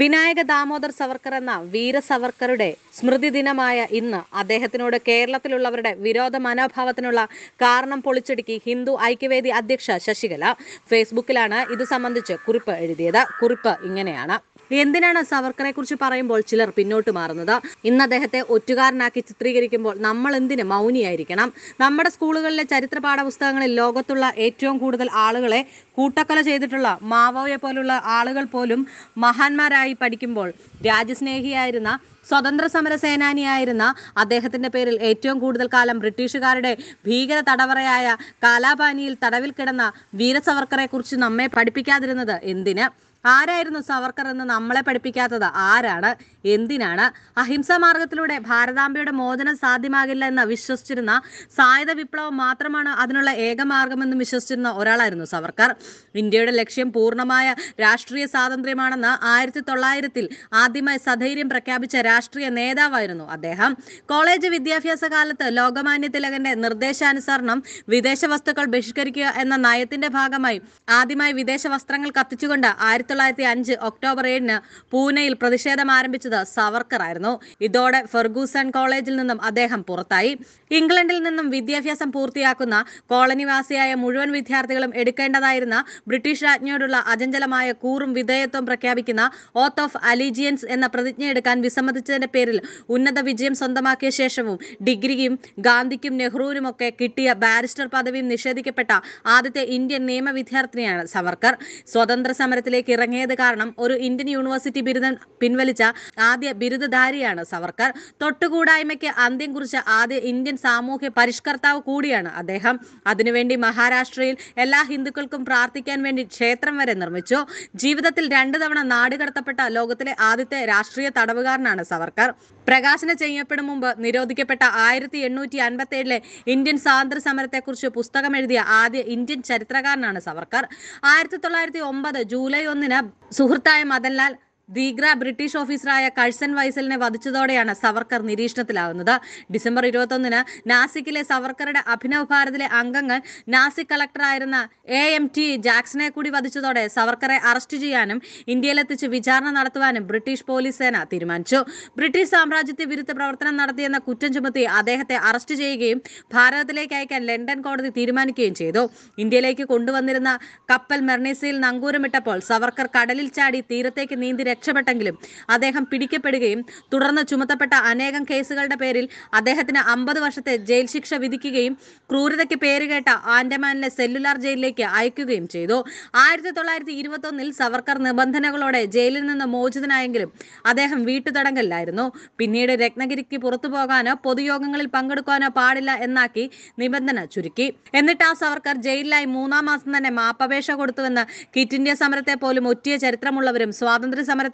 വിനായക ദാമോദർ സവർക്കർ എന്ന വീര സവർക്കറുടെ സ്മൃതി ദിനമായ ഇന്ന് അദ്ദേഹത്തിനോട് കേരളത്തിലുള്ളവരുടെ വിരോധ മനോഭാവത്തിനുള്ള കാരണം പൊളിച്ചെടുക്കി ഹിന്ദു ഐക്യവേദി അധ്യക്ഷ ശശികല ഫേസ്ബുക്കിലാണ് ഇത് സംബന്ധിച്ച് കുറിപ്പ് എഴുതിയത് കുറിപ്പ് ഇങ്ങനെയാണ് എന്തിനാണ് സവർക്കറെ കുറിച്ച് പറയുമ്പോൾ ചിലർ പിന്നോട്ട് മാറുന്നത് ഇന്ന് അദ്ദേഹത്തെ ഒറ്റുകാരനാക്കി ചിത്രീകരിക്കുമ്പോൾ നമ്മൾ എന്തിന് മൗനിയായിരിക്കണം നമ്മുടെ സ്കൂളുകളിലെ ചരിത്ര പാഠപുസ്തകങ്ങളിൽ ലോകത്തുള്ള ഏറ്റവും കൂടുതൽ ആളുകളെ കൂട്ടക്കൊല ചെയ്തിട്ടുള്ള മാവോയെ പോലുള്ള ആളുകൾ പോലും മഹാന്മാരായ ആയി പഠിക്കുമ്പോൾ രാജ്യസ്നേഹിയായിരുന്ന സ്വതന്ത്ര സമര സേനാനിയായിരുന്ന അദ്ദേഹത്തിന്റെ പേരിൽ ഏറ്റവും കൂടുതൽ കാലം ബ്രിട്ടീഷുകാരുടെ ഭീകര തടവറയായ കാലാപാനിയിൽ തടവിൽ കിടന്ന വീരസവർക്കറെ കുറിച്ച് നമ്മെ പഠിപ്പിക്കാതിരുന്നത് എന്തിന് ആരായിരുന്നു സവർക്കർ എന്ന് നമ്മളെ പഠിപ്പിക്കാത്തത് ആരാണ് എന്തിനാണ് അഹിംസാ മാർഗത്തിലൂടെ ഭാരതാംബയുടെ മോചനം സാധ്യമാകില്ല എന്ന് വിശ്വസിച്ചിരുന്ന സായുധ വിപ്ലവം മാത്രമാണ് അതിനുള്ള ഏക മാർഗമെന്ന് വിശ്വസിച്ചിരുന്ന ഒരാളായിരുന്നു സവർക്കർ ഇന്ത്യയുടെ ലക്ഷ്യം പൂർണ്ണമായ രാഷ്ട്രീയ സ്വാതന്ത്ര്യമാണെന്ന് ആയിരത്തി തൊള്ളായിരത്തിൽ ആദ്യമായി സധൈര്യം പ്രഖ്യാപിച്ച രാഷ്ട്രീയ നേതാവായിരുന്നു അദ്ദേഹം കോളേജ് വിദ്യാഭ്യാസ കാലത്ത് ലോകമാന്യ തിലകന്റെ നിർദ്ദേശാനുസരണം വിദേശ വസ്തുക്കൾ ബഹിഷ്കരിക്കുക എന്ന നയത്തിന്റെ ഭാഗമായി ആദ്യമായി വിദേശ വസ്ത്രങ്ങൾ കത്തിച്ചുകൊണ്ട് ആയിരത്തി തൊള്ളായിരത്തി അഞ്ച് ഒക്ടോബർ ഏഴിന് പൂനെയിൽ പ്രതിഷേധം ആരംഭിച്ചത് സവർക്കർ ആയിരുന്നു ഇതോടെ ഫെർഗൂസൺ കോളേജിൽ നിന്നും അദ്ദേഹം പുറത്തായി ഇംഗ്ലണ്ടിൽ നിന്നും വിദ്യാഭ്യാസം പൂർത്തിയാക്കുന്ന കോളനിവാസിയായ മുഴുവൻ വിദ്യാർത്ഥികളും എടുക്കേണ്ടതായിരുന്ന ബ്രിട്ടീഷ് രാജ്ഞിയോടുള്ള അചഞ്ചലമായ കൂറും വിധേയത്വം പ്രഖ്യാപിക്കുന്ന ഓത്ത് ഓഫ് അലീജിയൻസ് എന്ന പ്രതിജ്ഞയെടുക്കാൻ വിസമ്മതിച്ചതിന്റെ പേരിൽ ഉന്നത വിജയം സ്വന്തമാക്കിയ ശേഷവും ഡിഗ്രിയും ഗാന്ധിക്കും നെഹ്റുവിനുമൊക്കെ കിട്ടിയ ബാരിസ്റ്റർ പദവിയും നിഷേധിക്കപ്പെട്ട ആദ്യത്തെ ഇന്ത്യൻ നിയമ വിദ്യാർത്ഥിനിയാണ് സവർക്കർ സ്വതന്ത്ര സമരത്തിലേക്ക് ഇറങ്ങിയത് കാരണം ഒരു ഇന്ത്യൻ യൂണിവേഴ്സിറ്റി ബിരുദം പിൻവലിച്ച ആദ്യ ബിരുദധാരിയാണ് സവർക്കർ തൊട്ടുകൂടായ്മയ്ക്ക് അന്ത്യം കുറിച്ച ആദ്യ ഇന്ത്യൻ സാമൂഹ്യ പരിഷ്കർത്താവ് കൂടിയാണ് അദ്ദേഹം അതിനുവേണ്ടി മഹാരാഷ്ട്രയിൽ എല്ലാ ഹിന്ദുക്കൾക്കും പ്രാർത്ഥിക്കാൻ വേണ്ടി ക്ഷേത്രം വരെ നിർമ്മിച്ചു ജീവിതത്തിൽ രണ്ടു തവണ നാടുകടത്തപ്പെട്ട ലോകത്തിലെ ആദ്യത്തെ രാഷ്ട്രീയ തടവുകാരനാണ് സവർക്കർ പ്രകാശനം ചെയ്യപ്പെടും മുമ്പ് നിരോധിക്കപ്പെട്ട ആയിരത്തി എണ്ണൂറ്റി അൻപത്തി ഏഴിലെ ഇന്ത്യൻ സ്വാതന്ത്ര്യ സമരത്തെക്കുറിച്ച് പുസ്തകം എഴുതിയ ആദ്യ ഇന്ത്യൻ ചരിത്രകാരനാണ് സവർക്കർ ആയിരത്തി തൊള്ളായിരത്തി ഒമ്പത് ജൂലൈ ഒന്ന് എന്നതിന് സുഹൃത്തായ മദൻലാൽ ദീഗ്ര ബ്രിട്ടീഷ് ഓഫീസറായ കഴ്സൻ വൈസലിനെ വധിച്ചതോടെയാണ് സവർക്കർ നിരീക്ഷണത്തിലാവുന്നത് ഡിസംബർ ഇരുപത്തൊന്നിന് നാസിക്കിലെ സവർക്കറുടെ അഭിനവ് ഭാരതിലെ അംഗങ്ങൾ നാസിക് കളക്ടറായിരുന്ന എ എം ടി ജാക്സനെ കൂടി വധിച്ചതോടെ സവർക്കറെ അറസ്റ്റ് ചെയ്യാനും ഇന്ത്യയിലെത്തിച്ച് വിചാരണ നടത്തുവാനും ബ്രിട്ടീഷ് പോലീസ് സേന തീരുമാനിച്ചു ബ്രിട്ടീഷ് സാമ്രാജ്യത്തെ വിരുദ്ധ പ്രവർത്തനം നടത്തിയെന്ന കുറ്റം ചുമത്തി അദ്ദേഹത്തെ അറസ്റ്റ് ചെയ്യുകയും ഭാരതത്തിലേക്ക് അയക്കാൻ ലണ്ടൻ കോടതി തീരുമാനിക്കുകയും ചെയ്തു ഇന്ത്യയിലേക്ക് കൊണ്ടുവന്നിരുന്ന കപ്പൽ മെർണീസയിൽ നങ്കൂരമിട്ടപ്പോൾ സവർക്കർ കടലിൽ ചാടി തീരത്തേക്ക് നീന്തി രക്ഷപ്പെട്ടെങ്കിലും അദ്ദേഹം പിടിക്കപ്പെടുകയും തുടർന്ന് ചുമത്തപ്പെട്ട അനേകം കേസുകളുടെ പേരിൽ അദ്ദേഹത്തിന് അമ്പത് വർഷത്തെ ജയിൽ ശിക്ഷ വിധിക്കുകയും ക്രൂരതയ്ക്ക് പേരുകേട്ട ആൻഡമാനിലെ സെല്ലുലാർ ജയിലിലേക്ക് അയക്കുകയും ചെയ്തു ആയിരത്തി തൊള്ളായിരത്തി സവർക്കർ നിബന്ധനകളോടെ ജയിലിൽ നിന്ന് മോചിതനായെങ്കിലും അദ്ദേഹം വീട്ടുതടങ്കലിലായിരുന്നു പിന്നീട് രത്നഗിരിക്ക് പുറത്തു പോകാനോ പൊതുയോഗങ്ങളിൽ പങ്കെടുക്കാനോ പാടില്ല എന്നാക്കി നിബന്ധന ചുരുക്കി എന്നിട്ട് ആ സവർക്കർ ജയിലിലായി മൂന്നാം മാസം തന്നെ മാപ്പപേക്ഷ കൊടുത്തുവെന്ന് കിറ്റ് ഇന്ത്യ സമരത്തെ പോലും ഒറ്റിയ ചരിത്രമുള്ളവരും സ്വാതന്ത്ര്യ സമര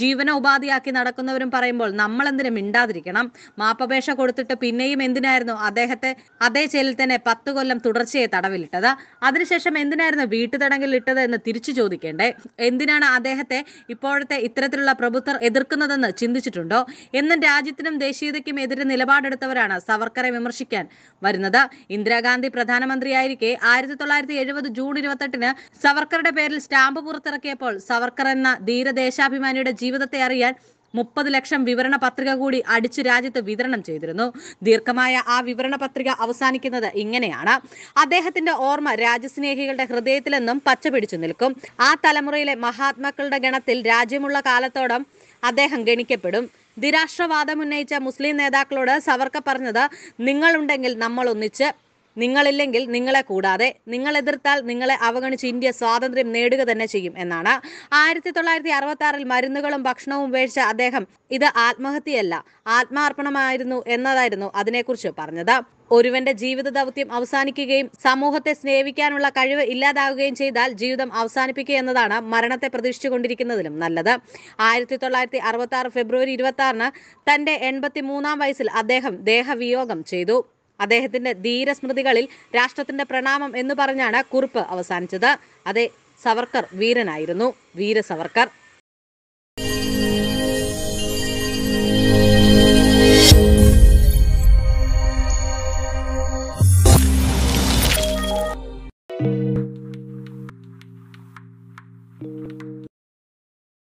ജീവന ഉപാധിയാക്കി നടക്കുന്നവരും പറയുമ്പോൾ നമ്മൾ എന്തിനു മിണ്ടാതിരിക്കണം മാപ്പപേക്ഷ കൊടുത്തിട്ട് പിന്നെയും എന്തിനായിരുന്നു അദ്ദേഹത്തെ അതേ ജയിലിൽ തന്നെ പത്ത് കൊല്ലം തുടർച്ചയായി തടവിലിട്ടത് അതിനുശേഷം എന്തിനായിരുന്നു വീട്ടുതടങ്കിൽ ഇട്ടത് എന്ന് തിരിച്ചു ചോദിക്കേണ്ടേ എന്തിനാണ് അദ്ദേഹത്തെ ഇപ്പോഴത്തെ ഇത്തരത്തിലുള്ള പ്രഭുത്വർ എതിർക്കുന്നതെന്ന് ചിന്തിച്ചിട്ടുണ്ടോ എന്നും രാജ്യത്തിനും ദേശീയതയ്ക്കും എതിരെ നിലപാടെടുത്തവരാണ് സവർക്കറെ വിമർശിക്കാൻ വരുന്നത് ഇന്ദിരാഗാന്ധി പ്രധാനമന്ത്രിയായിരിക്കെ ആയിരത്തി തൊള്ളായിരത്തി എഴുപത് ജൂൺ ഇരുപത്തെട്ടിന് സവർക്കറുടെ പേരിൽ സ്റ്റാമ്പ് പുറത്തിറക്കിയപ്പോൾ സവർക്കർ എന്ന ധീരദേശാ ദേശാഭിമാനിയുടെ ജീവിതത്തെ അറിയാൻ മുപ്പത് ലക്ഷം വിവരണ പത്രിക കൂടി അടിച്ചു രാജ്യത്ത് വിതരണം ചെയ്തിരുന്നു ദീർഘമായ ആ വിവരണ പത്രിക അവസാനിക്കുന്നത് ഇങ്ങനെയാണ് അദ്ദേഹത്തിന്റെ ഓർമ്മ രാജ്യസ്നേഹികളുടെ ഹൃദയത്തിലെന്നും പച്ച പിടിച്ചു നിൽക്കും ആ തലമുറയിലെ മഹാത്മാക്കളുടെ ഗണത്തിൽ രാജ്യമുള്ള കാലത്തോടം അദ്ദേഹം ഗണിക്കപ്പെടും നിരാഷ്ട്രവാദം ഉന്നയിച്ച മുസ്ലിം നേതാക്കളോട് സവർക്ക പറഞ്ഞത് നിങ്ങളുണ്ടെങ്കിൽ നമ്മൾ ഒന്നിച്ച് നിങ്ങളില്ലെങ്കിൽ നിങ്ങളെ കൂടാതെ നിങ്ങൾ എതിർത്താൽ നിങ്ങളെ അവഗണിച്ച് ഇന്ത്യ സ്വാതന്ത്ര്യം നേടുക തന്നെ ചെയ്യും എന്നാണ് ആയിരത്തി തൊള്ളായിരത്തി അറുപത്തി ആറിൽ മരുന്നുകളും ഭക്ഷണവും ഉപേക്ഷിച്ച അദ്ദേഹം ഇത് ആത്മഹത്യയല്ല ആത്മാർപ്പണമായിരുന്നു എന്നതായിരുന്നു അതിനെക്കുറിച്ച് പറഞ്ഞത് ഒരുവന്റെ ജീവിത ദൗത്യം അവസാനിക്കുകയും സമൂഹത്തെ സ്നേഹിക്കാനുള്ള കഴിവ് ഇല്ലാതാവുകയും ചെയ്താൽ ജീവിതം അവസാനിപ്പിക്കുക എന്നതാണ് മരണത്തെ പ്രതീക്ഷിച്ചുകൊണ്ടിരിക്കുന്നതിലും നല്ലത് ആയിരത്തി തൊള്ളായിരത്തി അറുപത്തി ആറ് ഫെബ്രുവരി ഇരുപത്തി ആറിന് തന്റെ എൺപത്തി മൂന്നാം വയസ്സിൽ അദ്ദേഹം ദേഹവിയോഗം ചെയ്തു അദ്ദേഹത്തിന്റെ ധീരസ്മൃതികളിൽ രാഷ്ട്രത്തിന്റെ പ്രണാമം എന്ന് പറഞ്ഞാണ് കുറിപ്പ് അവസാനിച്ചത് അതെ സവർക്കർ വീരനായിരുന്നു വീര സവർക്കർ